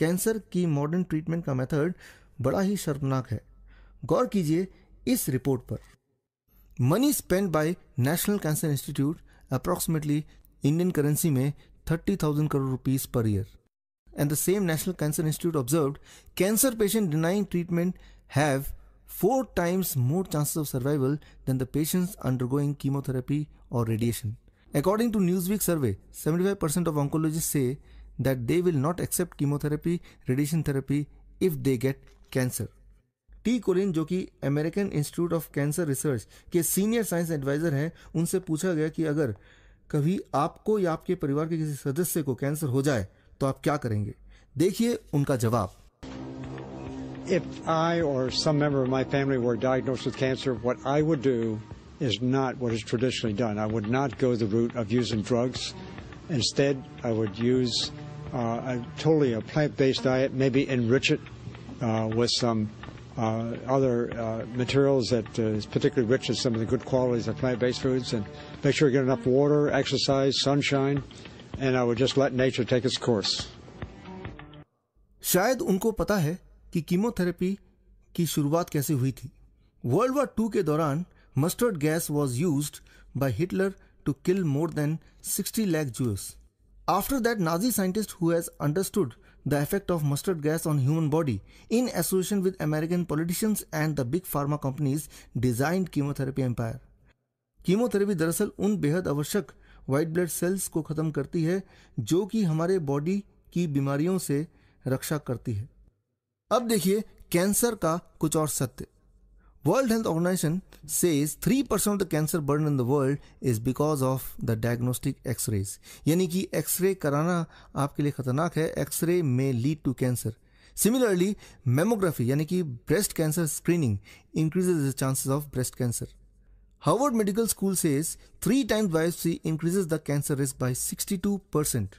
Cancer की modern treatment का method बड़ा ही शर्मनाक है गौर कीजिए इस रिपोर्ट पर money spend by national cancer institute approximately Indian currency में thirty thousand crore rupees per year and the same national cancer institute observe cancer patient denying treatment have four times more four times more chances of survival than chemotherapy और radiation according to Newsweek survey seventy five percent of oncologist से that they will not accept chemotherapy, radiation therapy if they get cancer. T Colin जो कि American Institute of Cancer Research के senior science adviser हैं उनसे पूछा गया कि अगर कभी आपको या आपके परिवार के किसी सदस्य को कैंसर हो जाए तो आप क्या करेंगे देखिए उनका जवाब If I or some member of my family were diagnosed with cancer, what I would do is not what is traditionally done. I would not go the route of using drugs. Instead, I would use Uh, a totally a plant-based diet, maybe enrich it uh, with some uh, other uh, materials that uh, is particularly rich in some of the good qualities of plant-based foods and make sure you get enough water, exercise, sunshine, and I would just let nature take its course. शायद उनको पता है कि chemotherapy की शुरुआत कैसे हुई थी वर्ल्ड वॉर टू के दौरान mustard gas was use by Hitler to kill more than 60 lakh Jews After that, Nazi scientist who has understood the effect of mustard gas on human body in association with American politicians and the big pharma companies designed chemotherapy empire. Chemotherapy दरअसल उन बेहद आवश्यक white blood cells को ख़त्म करती है जो कि हमारे body की बीमारियों से रक्षा करती है अब देखिए कैंसर का कुछ और सत्य World Health Organization says 3% of the cancer burden in the world is because of the diagnostic x-rays. यानी कि एक्सरे कराना आपके लिए खतरनाक है एक्सरे में lead to cancer similarly mammography यानी कि breast cancer screening increases the chances of breast cancer Harvard medical school says three times biopsy increases the cancer risk by 62 percent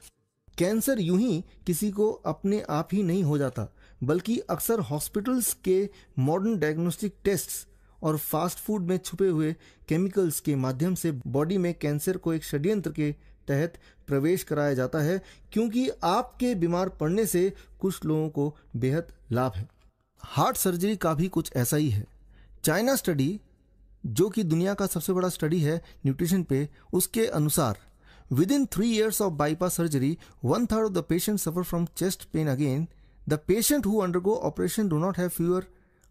cancer यूं ही किसी को अपने आप ही नहीं हो जाता बल्कि अक्सर हॉस्पिटल्स के मॉडर्न डायग्नोस्टिक टेस्ट्स और फास्ट फूड में छुपे हुए केमिकल्स के माध्यम से बॉडी में कैंसर को एक षड्यंत्र के तहत प्रवेश कराया जाता है क्योंकि आपके बीमार पड़ने से कुछ लोगों को बेहद लाभ है हार्ट सर्जरी का भी कुछ ऐसा ही है चाइना स्टडी जो कि दुनिया का सबसे बड़ा स्टडी है न्यूट्रिशन पे उसके अनुसार within three years of bypass surgery one third of the patient suffer from chest pain again The patient who undergo operation do not have fewer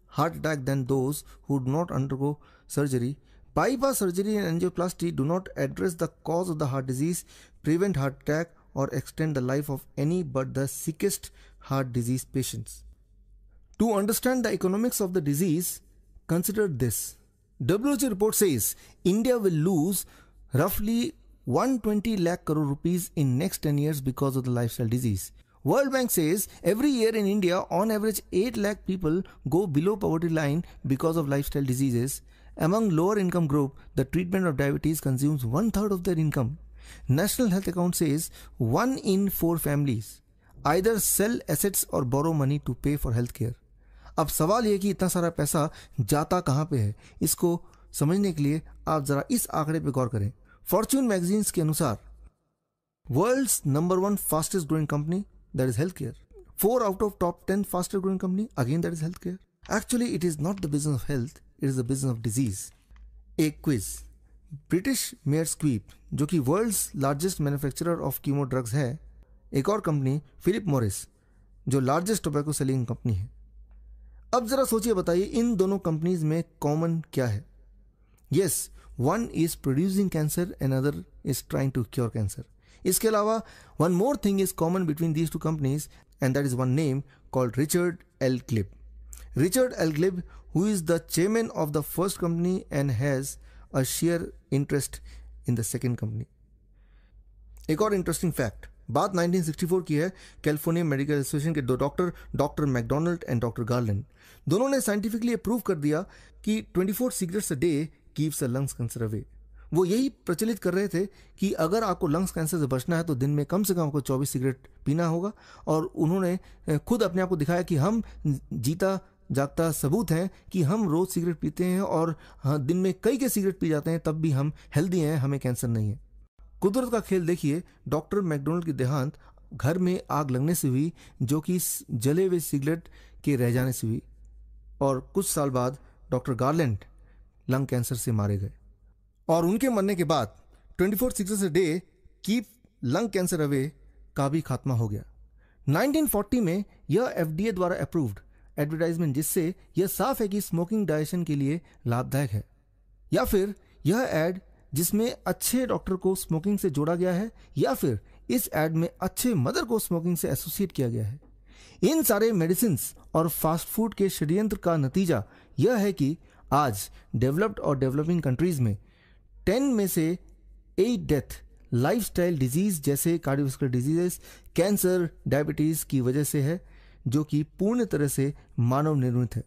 heart attack than those who do not undergo surgery. Bypass surgery and angioplasty do not address the cause of the heart disease, prevent heart attack or extend the life of any but the sickest heart disease patients. To understand the economics of the disease, consider this. WHO report says India will lose roughly 120 lakh crore rupees in next 10 years because of the lifestyle disease. World Bank says every year in India, on average 8 lakh people go below poverty line because of lifestyle diseases. Among lower income group, the treatment of diabetes consumes one third of their income. National Health Account says one in four families either sell assets or borrow money to pay for health care. अब सवाल ये कि इतना सारा पैसा जाता कहाँ पे है इसको समझने के लिए आप जरा इस आंकड़े पे गौर करें फॉर्च्यून मैगजीन्स के अनुसार world's number one fastest growing company health care four out of top ten faster growing company again that is health care actually it is not the business of health it is the business of disease a quiz British Meyer Squibb जो कि world largest manufacturer of chemo drugs है एक और company Philip Morris जो largest tobacco selling company है अब ज़रा सोचिए बताइए इन दोनों कंपनीज में कॉमन क्या है yes one is producing cancer and other is trying to cure cancer इसके अलावा one more thing is common between these two companies and that is one name called Richard L Clip Richard L Clip who is the chairman of the first company and has a share interest in the second company एक और interesting fact बात 1964 की है California medical association के दो doctor doctor McDonald and doctor Garland दोनों ने scientifically prove कर दिया कि 24 cigarettes a day keeps a lungs cancer away वो यही प्रचलित कर रहे थे कि अगर आपको लंग्स कैंसर से बचना है तो दिन में कम से कम आपको 24 सिगरेट पीना होगा और उन्होंने खुद अपने आप को दिखाया कि हम जीता जागता सबूत हैं कि हम रोज़ सिगरेट पीते हैं और हाँ, दिन में कई के सिगरेट पी जाते हैं तब भी हम हेल्दी हैं हमें कैंसर नहीं है कुदरत का खेल देखिए डॉक्टर मैकडोनल्ड की देहांत घर में आग लगने से हुई जो कि जले हुए सिगरेट के रह जाने से हुई और कुछ साल बाद डॉक्टर गार्लैंड लंग कैंसर से मारे गए और उनके मरने के बाद twenty four six day keep lung cancer away का भी खात्मा हो गया 1940 में यह एफडीए द्वारा अप्रूव्ड एडवर्टाइजमेंट जिससे यह साफ है कि स्मोकिंग डाइजेशन के लिए लाभदायक है या फिर यह एड जिसमें अच्छे डॉक्टर को स्मोकिंग से जोड़ा गया है या फिर इस एड में अच्छे मदर को स्मोकिंग से एसोसिएट किया गया है इन सारे मेडिसिन और फास्ट फूड के षड्यंत्र का नतीजा यह है कि आज डेवलप्ड और डेवलपिंग कंट्रीज में टेन में से eight death lifestyle disease जैसे कार्डियोवस्कुलर डिजीजेस कैंसर डायबिटीज की वजह से है जो कि पूर्ण तरह से मानव निर्मित है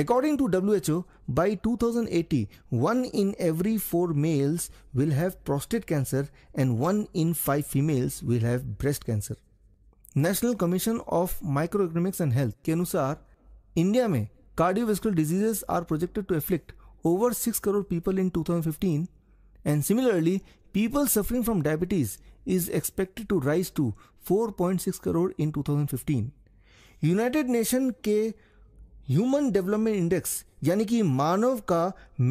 oh by two thousand eighty one in every four males will have prostate cancer and one in five females will have breast cancer National Commission of Economics and Health के अनुसार इंडिया में cardiovascular diseases are projected to afflict over six crore people in two thousand fifteen And similarly, people suffering from diabetes is expected to rise to 4.6 crore in 2015. United Nation के human development index यानी कि मानव का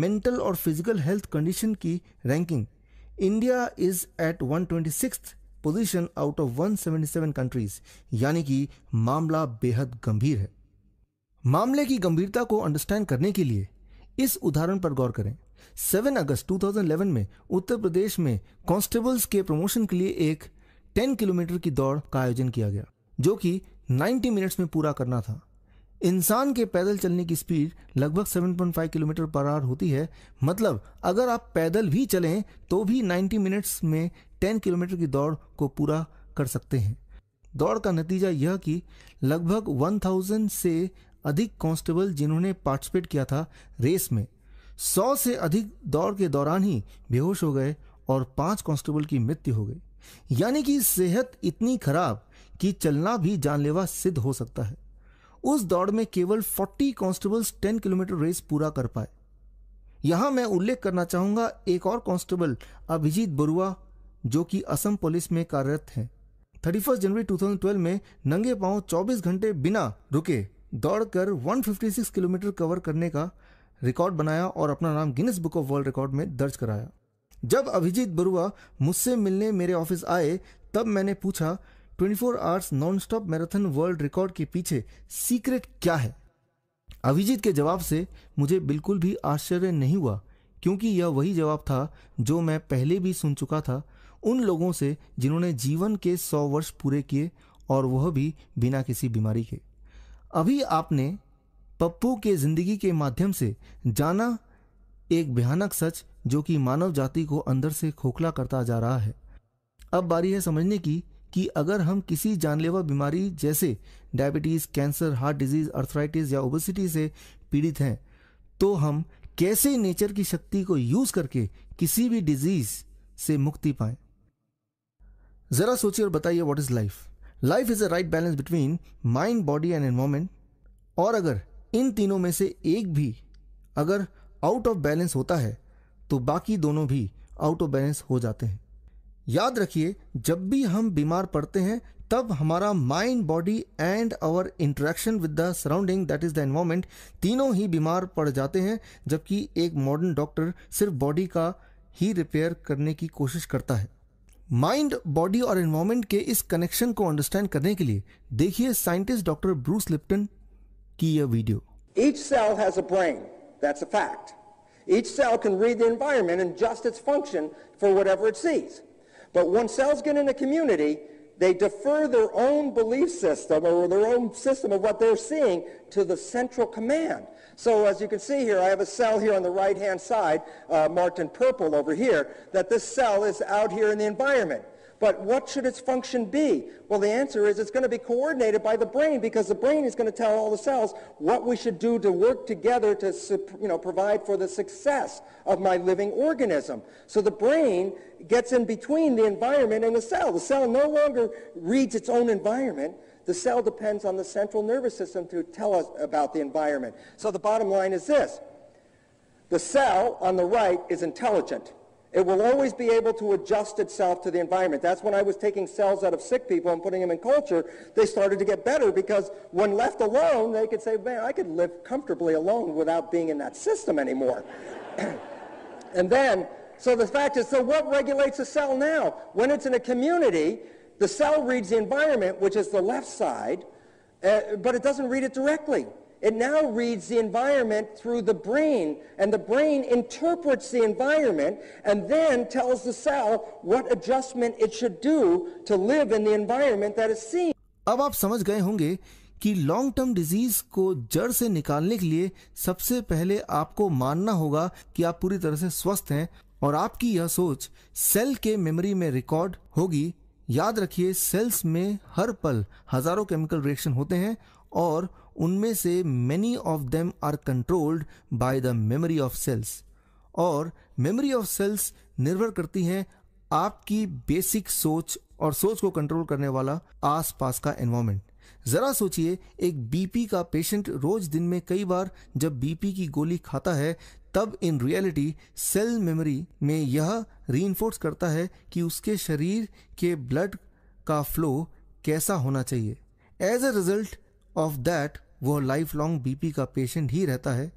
mental और physical health condition की ranking India is at one twenty six position out of 177 countries यानी कि मामला बेहद गंभीर है मामले की गंभीरता को अंडरस्टैंड करने के लिए इस उदाहरण पर गौर करें 7 अगस्त 2011 में उत्तर प्रदेश में कांस्टेबल्स के प्रमोशन के लिए एक 10 किलोमीटर की दौड़ का आयोजन किया गया जो कि 90 मिनट्स में पूरा करना था इंसान के पैदल चलने की स्पीड लगभग 7.5 किलोमीटर पर आवर होती है मतलब अगर आप पैदल भी चलें तो भी 90 मिनट्स में 10 किलोमीटर की दौड़ को पूरा कर सकते हैं दौड़ का नतीजा यह कि लगभग 1000 से अधिक कांस्टेबल जिन्होंने पार्टिसिपेट किया था रेस में सौ से अधिक दौड़ के दौरान ही बेहोश हो गए और पांच कांस्टेबल की मृत्यु हो गई यानी कि सेहत इतनी खराब कि चलना भी जानलेवा सिद्ध हो सकता है उस दौड़ में केवल 40 कांस्टेबल्स 10 किलोमीटर रेस पूरा कर पाए यहां मैं उल्लेख करना चाहूंगा एक और कांस्टेबल अभिजीत बरुआ जो कि असम पुलिस में कार्यरत हैं थर्टी जनवरी 2012 में नंगे पांव 24 घंटे बिना रुके दौड़कर 156 किलोमीटर कवर करने का रिकॉर्ड बनाया और अपना नाम Guinness Book of World Record में दर्ज कराया जब अभिजीत बरुआ मुझसे मिलने मेरे ऑफिस आए तब मैंने पूछा 24 four hours non stop marathon world record के पीछे सीक्रेट क्या है अभिजीत के जवाब से मुझे बिल्कुल भी आश्चर्य नहीं हुआ क्योंकि यह वही जवाब था जो मैं पहले भी सुन चुका था उन लोगों से जिन्होंने जीवन के सौ वर्ष पूरे किए और वह भी बिना किसी बीमारी के अभी आपने पप्पू के जिंदगी के माध्यम से जाना एक भयानक सच जो कि मानव जाति को अंदर से खोखला करता जा रहा है अब बारी है समझने की कि अगर हम किसी जानलेवा बीमारी जैसे diabetes cancer heart disease arthritis या ओबेसिटी से पीड़ित हैं तो हम कैसे नेचर की शक्ति को यूज़ करके किसी भी डिजीज़ से मुक्ति पाएं ज़रा सोचिए और बताइए what is life life is a right balance between mind body and environment और अगर इन तीनों में से एक भी अगर आउट ऑफ बैलेंस होता है तो बाकी दोनों भी आउट ऑफ बैलेंस हो जाते हैं याद रखिए जब भी हम बीमार पड़ते हैं तब हमारा mind body and our interaction with the surrounding that is the environment तीनों ही बीमार पड़ जाते हैं जबकि एक मॉडर्न डॉक्टर सिर्फ बॉडी का ही रिपेयर करने की कोशिश करता है माइंड बॉडी और एनवायरमेंट के इस कनेक्शन को अंडरस्टैंड करने के लिए देखिए scientist doctor Bruce Lipton 第一 video. Each cell has a brain. That's a fact. Each cell can read the environment and adjust its function for whatever it sees. But when cells get in a community, they defer their own belief system or their own system of what they're seeing to the central command. So as you can see here, I have a cell here on the right-hand side, uh, marked in purple over here, that this cell is out here in the environment. But what should its function be? Well, the answer is it's going to be coordinated by the brain because the brain is going to tell all the cells what we should do to work together to you know, provide for the success of my living organism. So the brain gets in between the environment and the cell. The cell no longer reads its own environment. The cell depends on the central nervous system to tell us about the environment. So the bottom line is this. The cell on the right is intelligent. It will always be able to adjust itself to the environment. That's when I was taking cells out of sick people and putting them in culture. They started to get better because when left alone, they could say, man, I could live comfortably alone without being in that system anymore. and then, so the fact is, so what regulates a cell now? When it's in a community, the cell reads the environment, which is the left side, uh, but it doesn't read it directly. It now reads the environment through the brain, and the brain interprets the environment and then tells the cell what adjustment it should do to live in the environment that is seen. अब आप समझ गए होंगे कि long term disease को जड़ से निकालने के लिए सबसे पहले आपको मानना होगा कि आप पूरी तरह से स्वस्थ हैं और आपकी यह सोच सेल के मेमोरी में रिकॉर्ड होगी याद रखिए सेल्स में हर पल हजारों केमिकल रिएक्शन होते हैं और उनमें से many of them are controlled by the memory of cells और मेमोरी ऑफ सेल्स निर्भर करती हैं आपकी बेसिक सोच और सोच को कंट्रोल करने वाला आसपास का एनवायरमेंट जरा सोचिए एक बीपी का पेशेंट रोज दिन में कई बार जब बीपी की गोली खाता है तब इन रियलिटी सेल मेमोरी में यह री करता है कि उसके शरीर के ब्लड का फ्लो कैसा होना चाहिए as a result of that वह लाइफ लॉन्ग बीपी का पेशेंट ही रहता है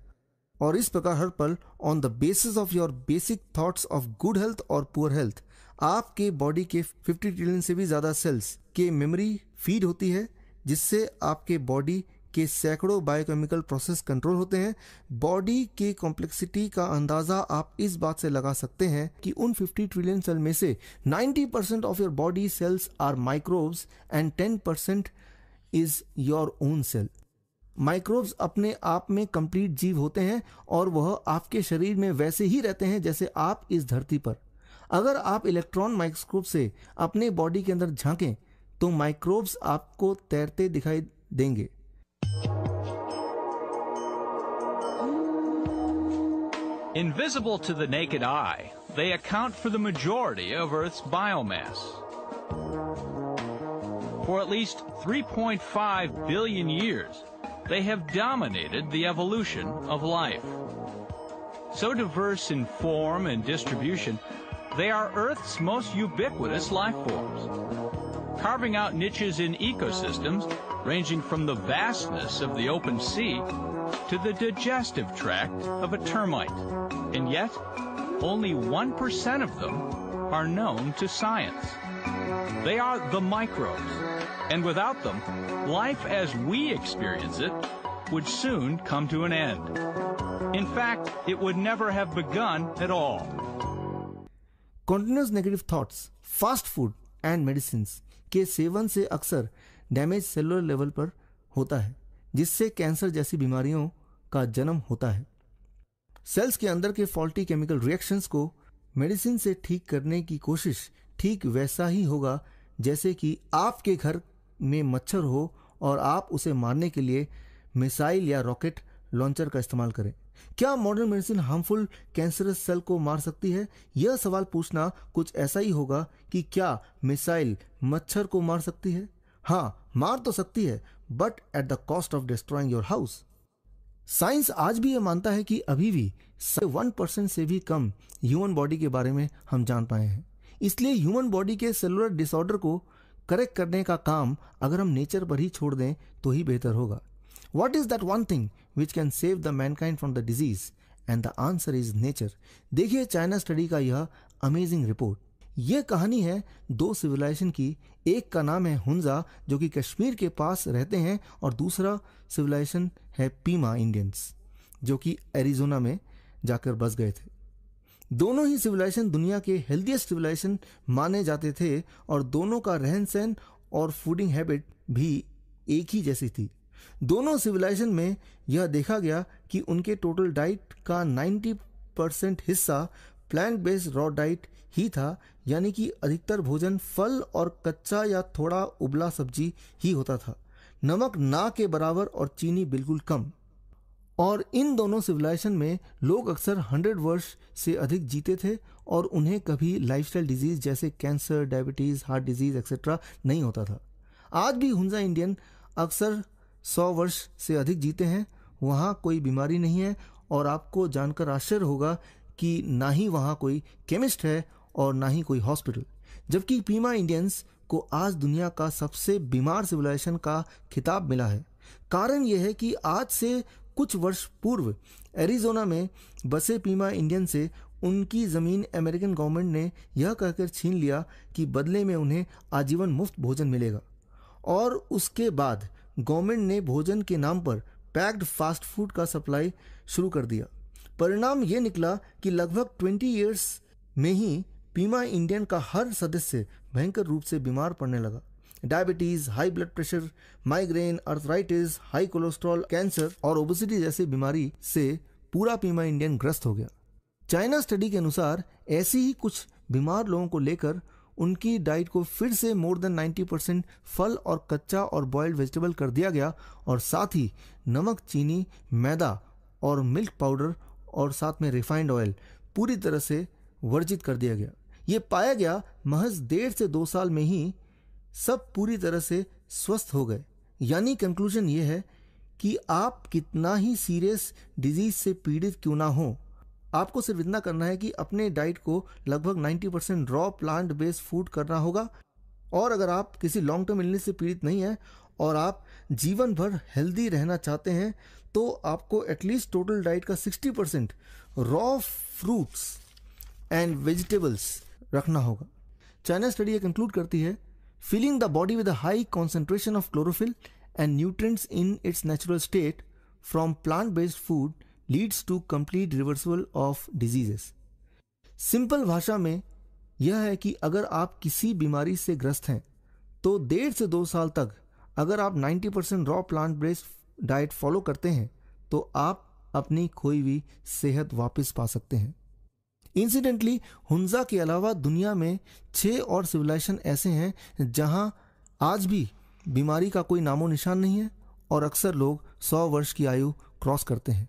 और इस प्रकार हर पल on the basis of your basic thoughts of good health और पुअर हेल्थ आपके बॉडी के 50 ट्रिलियन से भी ज़्यादा सेल्स के मेमोरी फीड होती है जिससे आपके बॉडी के सैकड़ों बायोकेमिकल प्रोसेस कंट्रोल होते हैं बॉडी के कॉम्प्लेक्सिटी का अंदाज़ा आप इस बात से लगा सकते हैं कि उन 50 ट्रिलियन सेल में से 90 percent of your body cells are microbes and 10 percent is your own cell microbes अपने आप में कंप्लीट जीव होते हैं और वह आपके शरीर में वैसे ही रहते हैं जैसे आप इस धरती पर अगर आप इलेक्ट्रॉन माइक्रोस्कोप से अपने बॉडी के अंदर झांकें तो माइक्रोब्स आपको तैरते दिखाई देंगे Invisible to the naked eye, they account for the majority of Earth's biomass. For at least 3.5 billion years, They have dominated the evolution of life. So diverse in form and distribution, they are Earth's most ubiquitous life forms, carving out niches in ecosystems ranging from the vastness of the open sea to the digestive tract of a termite. And yet, only 1% of them are known to science. They are the microbes, And without them, life as we experience it would soon come to an end. In fact, it would never have begun at all. Continuous negative thoughts, fast food and medicines के सेवन से अक्सर damage cellular level पर होता है जिससे cancer जैसी बीमारियों का जन्म होता है सेल्स के अंदर के फॉल्टी केमिकल रिएक्शंस को मेडिसिन से ठीक करने की कोशिश ठीक वैसा ही होगा जैसे कि आपके घर में मच्छर हो और आप उसे मारने के लिए मिसाइल या रॉकेट लॉन्चर का इस्तेमाल करें क्या modern medicine harmful cancerous cell को मार सकती है यह सवाल पूछना कुछ ऐसा ही होगा कि क्या मिसाइल मच्छर को मार सकती है हाँ मार तो सकती है but at the cost of destroying your house science आज भी यह मानता है कि अभी भी वन परसेंट से भी कम ह्यूमन बॉडी के बारे में हम जान पाए हैं इसलिए ह्यूमन बॉडी के सेलुलर डिसऑर्डर को करेक्ट करने का काम अगर हम नेचर पर ही छोड़ दें तो ही बेहतर होगा what is that one thing which can save the mankind from the disease and the answer is nature देखिए चाइना स्टडी का यह अमेजिंग रिपोर्ट ये कहानी है दो सिविलाइजेशन की एक का नाम है हुंजा जो कि कश्मीर के पास रहते हैं और दूसरा सिविलाइजेशन है पीमा इंडियंस जो कि एरिजोना में जाकर बस गए थे दोनों ही सिविलाइजेशन दुनिया के हेल्दीस्ट सिविलाइजेशन माने जाते थे और दोनों का रहन सहन और फूडिंग हैबिट भी एक ही जैसी थी दोनों सिविलाइजेशन में यह देखा गया कि उनके टोटल डाइट का 90 परसेंट हिस्सा प्लांट बेस्ड रॉ डाइट ही था यानी कि अधिकतर भोजन फल और कच्चा या थोड़ा उबला सब्जी ही होता था नमक ना के बराबर और चीनी बिल्कुल कम और इन दोनों सिविलाइजेशन में लोग अक्सर 100 वर्ष से अधिक जीते थे और उन्हें कभी लाइफस्टाइल डिजीज जैसे cancer diabetes heart disease etcetera नहीं होता था आज भी हुंजा इंडियन अक्सर 100 वर्ष से अधिक जीते हैं वहाँ कोई बीमारी नहीं है और आपको जानकर आश्चर्य होगा कि ना ही वहाँ कोई केमिस्ट है और ना ही कोई हॉस्पिटल जबकि पीमा इंडियंस को आज दुनिया का सबसे बीमार सिविलाइजेशन का खिताब मिला है कारण यह है कि आज से कुछ वर्ष पूर्व एरिजोना में बसे पीमा इंडियन से उनकी ज़मीन अमेरिकन गवर्नमेंट ने यह कहकर छीन लिया कि बदले में उन्हें आजीवन मुफ्त भोजन मिलेगा और उसके बाद गवर्नमेंट ने भोजन के नाम पर पैक्ड फास्ट फूड का सप्लाई शुरू कर दिया परिणाम ये निकला कि लगभग 20 इयर्स में ही पीमा इंडियन का हर सदस्य भयंकर रूप से बीमार पड़ने लगा diabetes high blood pressure migraine arthritis high cholesterol cancer और ओबेसिटी जैसी बीमारी से पूरा पीमा इंडियन ग्रस्त हो गया चाइना स्टडी के अनुसार ऐसी ही कुछ बीमार लोगों को लेकर उनकी डाइट को फिर से मोर देन 90 परसेंट फल और कच्चा और बॉयल्ड वेजिटेबल कर दिया गया और साथ ही नमक चीनी मैदा और मिल्क पाउडर और साथ में रिफाइंड ऑयल पूरी तरह से वर्जित कर दिया गया ये पाया गया महज डेढ़ से दो साल में ही सब पूरी तरह से स्वस्थ हो गए यानी कंक्लूजन ये है कि आप कितना ही सीरियस डिजीज से पीड़ित क्यों ना हो आपको सिर्फ इतना करना है कि अपने डाइट को लगभग 90 percent raw plant based food करना होगा और अगर आप किसी लॉन्ग टर्म इलनेस से पीड़ित नहीं हैं और आप जीवन भर हेल्दी रहना चाहते हैं तो आपको एटलीस्ट टोटल डाइट का 60 percent raw fruits and vegetables रखना होगा चाइना स्टडी ये कंक्लूड करती है Filling the body with a high concentration of chlorophyll and nutrients in its natural state from plant-based food leads to complete reversal of diseases simple भाषा में यह है कि अगर आप किसी बीमारी से ग्रस्त हैं तो डेढ़ से दो साल तक अगर आप 90% percent raw plant based diet follow करते हैं तो आप अपनी खोई हुई सेहत वापस पा सकते हैं इंसिडेंटली हुंजा के अलावा दुनिया में छः और सिविलाइजेशन ऐसे हैं जहां आज भी बीमारी का कोई नामो निशान नहीं है और अक्सर लोग सौ वर्ष की आयु क्रॉस करते हैं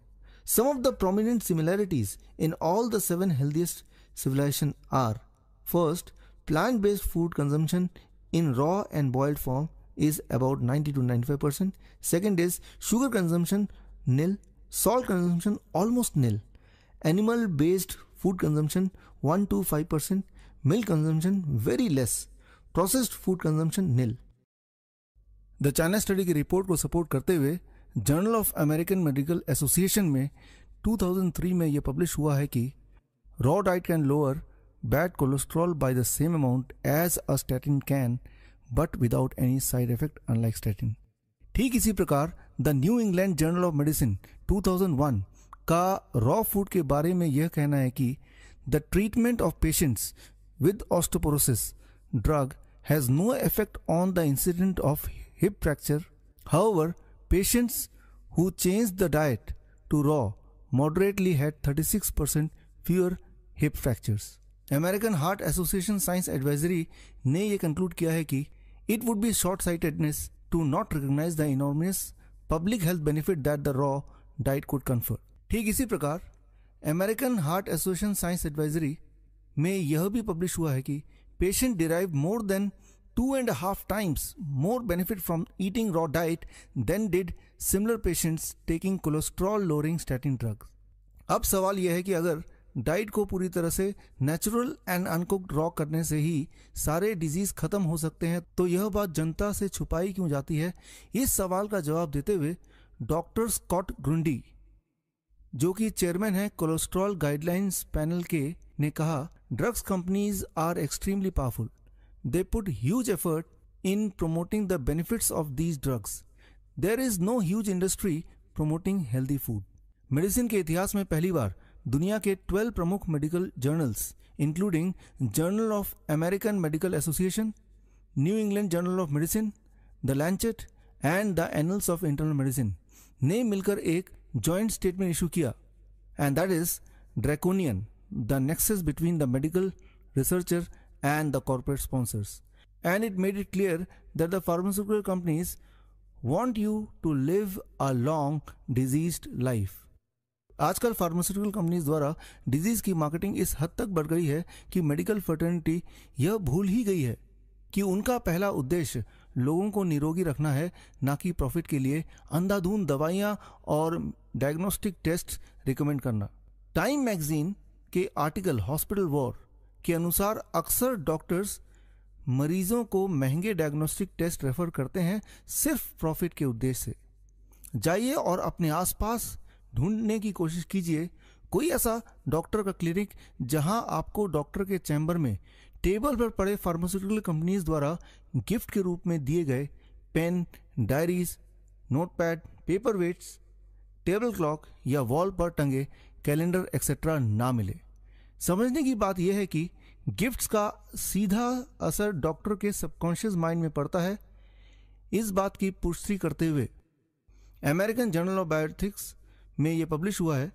some of the prominent similarities in all the seven healthiest civilisation are first plant based food consumption in raw and boiled form is about ninety two ninety five percent second is sugar consumption nil salt consumption almost nil animal based food one two five percent milk consumption very less processed food consumption nil. The China study की report को support करते हुए journal of American Medical association में 2003 में यह publish हुआ है कि raw diet can lower bad cholesterol by the same amount as a statin can but without any side effect unlike statin ठीक इसी प्रकार the New England Journal of Medicine 2001 का रॉ फूड के बारे में यह कहना है कि the treatment of patients with osteoporosis drug has no effect on the incident of hip fracture however patients who change the diet to raw moderately had 36% fewer hip fractures American Heart Association science advisory ने यह conclude किया है कि it would be short sightedness to not recognise the enormous public health benefit that the raw diet could confer ठीक इसी प्रकार American Heart Association science advisory में यह भी पब्लिश हुआ है कि patient derive more than two and half times more benefit from eating raw diet than did similar patients taking cholesterol lowering statin drugs अब सवाल यह है कि अगर डाइट को पूरी तरह से नेचुरल एंड अनकुक्ड रॉ करने से ही सारे डिजीज खत्म हो सकते हैं तो यह बात जनता से छुपाई क्यों जाती है इस सवाल का जवाब देते हुए डॉक्टर स्कॉट ग्रुंडी जो कि चेयरमैन है कोलेस्ट्रॉल गाइडलाइंस पैनल के ने कहा drugs companies are extremely powerful they put huge effort in promoting the benefits of these drugs there is no huge industry promoting healthy food medicine के इतिहास में पहली बार दुनिया के 12 प्रमुख medical journals including Journal of American Medical Association New England Journal of Medicine the Lancet and the Annals of Internal Medicine ने मिलकर एक ज्वाइंट स्टेटमेंट इशू किया and that is draconian the nexus between the medical researcher and the corporate sponsors and it made it clear that the pharmaceutical companies want you to live a long disease life आजकल pharmaceutical companies द्वारा disease की marketing इस हद तक बढ़ गई है कि मेडिकल फर्टर्निटी यह भूल ही गई है कि उनका पहला उद्देश्य लोगों को निरोगी रखना है ना कि प्रॉफिट के लिए अंधाधुंध दवाइयाँ और डायग्नोस्टिक टेस्ट रिकमेंड करना टाइम मैगजीन के आर्टिकल हॉस्पिटल वॉर के अनुसार अक्सर डॉक्टर्स मरीजों को महंगे डायग्नोस्टिक टेस्ट रेफर करते हैं सिर्फ प्रॉफिट के उद्देश्य से जाइए और अपने आसपास ढूंढने की कोशिश कीजिए कोई ऐसा डॉक्टर का क्लिनिक जहां आपको डॉक्टर के चैम्बर में टेबल पर पड़े फार्मास्यूटिकल कंपनीज द्वारा गिफ्ट के रूप में दिए गए pen diaries notepad paperweights table clock या वॉल पर टंगे कैलेंडर एक्सेट्रा ना मिले समझने की बात यह है कि गिफ्ट्स का सीधा असर डॉक्टर के सबकॉन्शियस माइंड में पड़ता है इस बात की पुष्टि करते हुए अमेरिकन जर्नल ऑफ बायोथिक्स में यह पब्लिश हुआ है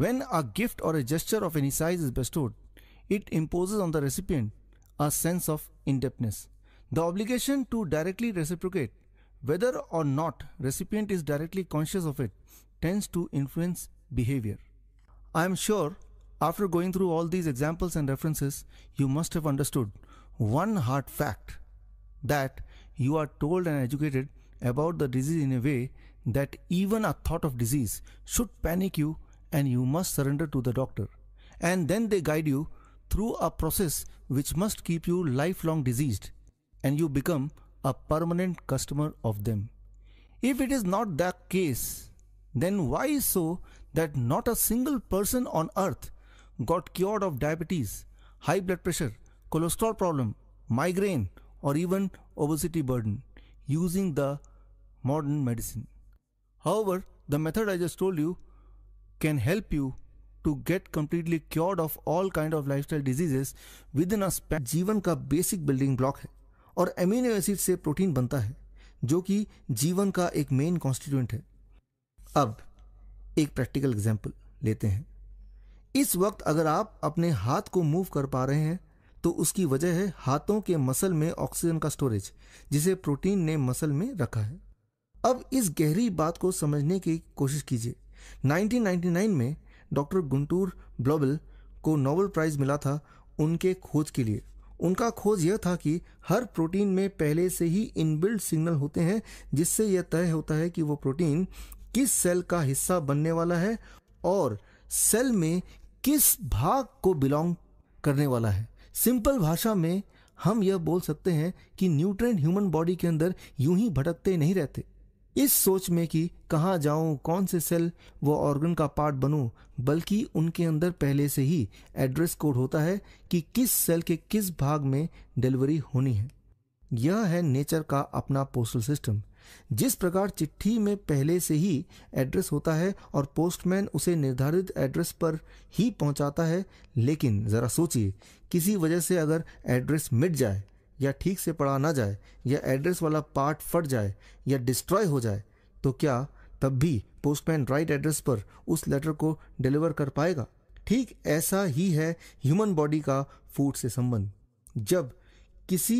वेन अ गिफ्ट और a gesture of any size is bestowed it imposes on the recipient a sense of indebtedness. The obligation to directly reciprocate, whether or not recipient is directly conscious of it, tends to influence behavior. I am sure after going through all these examples and references, you must have understood one hard fact that you are told and educated about the disease in a way that even a thought of disease should panic you and you must surrender to the doctor. And then they guide you through a process which must keep you lifelong diseased and you become a permanent customer of them. If it is not the case, then why is so that not a single person on earth got cured of diabetes, high blood pressure, cholesterol problem, migraine or even obesity burden using the modern medicine. However, the method I just told you can help you to get completely cured of all kind of lifestyle diseases within a span जीवन का basic building block है और amino acid से protein बनता है जो कि जीवन का एक मेन कॉन्स्टिट्यूंट है अब एक प्रैक्टिकल एग्जाम्पल लेते हैं इस वक्त अगर आप अपने हाथ को मूव कर पा रहे हैं तो उसकी वजह है हाथों के मसल में ऑक्सीजन का स्टोरेज जिसे प्रोटीन ने मसल में रखा है अब इस गहरी बात को समझने की कोशिश कीजिए 1999 में डॉक्टर गुंटूर ब्लोबल को नोबल प्राइज़ मिला था उनके खोज के लिए उनका खोज यह था कि हर प्रोटीन में पहले से ही इनबिल्ड सिग्नल होते हैं जिससे यह तय होता है कि वो प्रोटीन किस सेल का हिस्सा बनने वाला है और सेल में किस भाग को बिलोंग करने वाला है सिंपल भाषा में हम यह बोल सकते हैं कि न्यूट्रेंट ह्यूमन बॉडी के अंदर यूं ही भटकते नहीं रहते इस सोच में कि कहाँ जाऊँ कौन से सेल व ऑर्गन का पार्ट बनूँ बल्कि उनके अंदर पहले से ही एड्रेस कोड होता है कि किस सेल के किस भाग में डिलीवरी होनी है यह है नेचर का अपना पोस्टल सिस्टम जिस प्रकार चिट्ठी में पहले से ही एड्रेस होता है और पोस्टमैन उसे निर्धारित एड्रेस पर ही पहुंचाता है लेकिन ज़रा सोचिए किसी वजह से अगर एड्रेस मिट जाए या ठीक से पढ़ा ना जाए या एड्रेस वाला पार्ट फट जाए या डिस्ट्रॉय हो जाए तो क्या तब भी पोस्टमैन राइट एड्रेस पर उस लेटर को डिलीवर कर पाएगा ठीक ऐसा ही है ह्यूमन बॉडी का फूड से संबंध जब किसी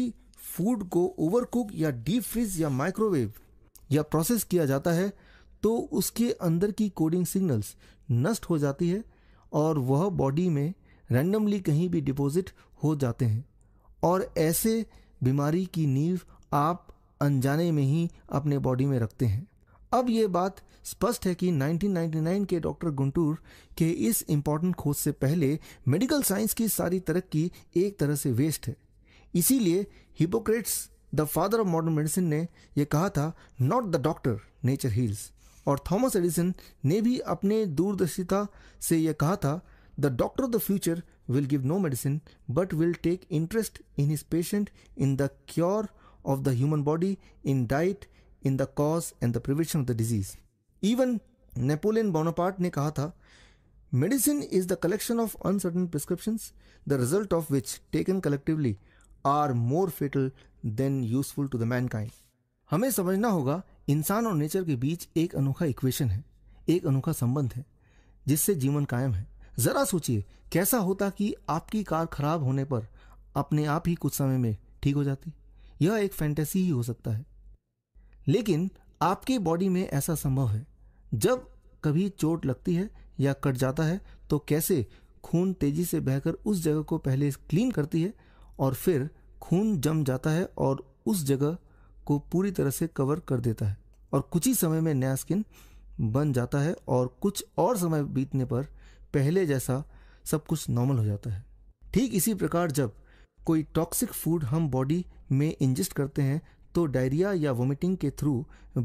फूड को ओवरकुक या डीप फ्रीज या माइक्रोवेव या प्रोसेस किया जाता है तो उसके अंदर की कोडिंग सिग्नल्स नष्ट हो जाती है और वह बॉडी में रैंडमली कहीं भी डिपॉजिट हो जाते हैं और ऐसे बीमारी की नींव आप अनजाने में ही अपने बॉडी में रखते हैं अब ये बात स्पष्ट है कि 1999 के डॉक्टर गुंटूर के इस इम्पॉर्टेंट खोज से पहले मेडिकल साइंस की सारी तरक्की एक तरह से वेस्ट है इसीलिए Hippocrates the father of modern medicine ने यह कहा था not the doctor nature heals और थॉमस एडिसन ने भी अपने दूरदर्शिता से यह कहा था the doctor of the future will give no medicine but will take interest in his patient, in the cure of the human body, in diet, in the cause and the prevention of the disease. Even napoleon bonaparte ne kaha tha medicine is the collection of uncertain prescriptions the result of which taken collectively are more fatal than useful to the mankind हमें समझना होगा इंसान और nature के बीच एक अनोखा equation है एक अनोखा संबंध है जिससे जीवन कायम है ज़रा सोचिए कैसा होता कि आपकी कार खराब होने पर अपने आप ही कुछ समय में ठीक हो जाती यह एक फैंटेसी ही हो सकता है लेकिन आपकी बॉडी में ऐसा संभव है जब कभी चोट लगती है या कट जाता है तो कैसे खून तेजी से बहकर उस जगह को पहले क्लीन करती है और फिर खून जम जाता है और उस जगह को पूरी तरह से कवर कर देता है और कुछ ही समय में नया स्किन बन जाता है और कुछ और समय बीतने पर पहले जैसा सब कुछ नॉर्मल हो जाता है ठीक इसी प्रकार जब कोई टॉक्सिक फूड हम बॉडी में इंजेस्ट करते हैं तो डायरिया या वोमिटिंग के थ्रू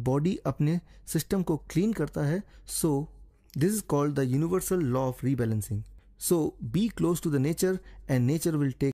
बॉडी अपने सिस्टम को क्लीन करता है so this is called the universal law of rebalancing so be close to the nature and nature will take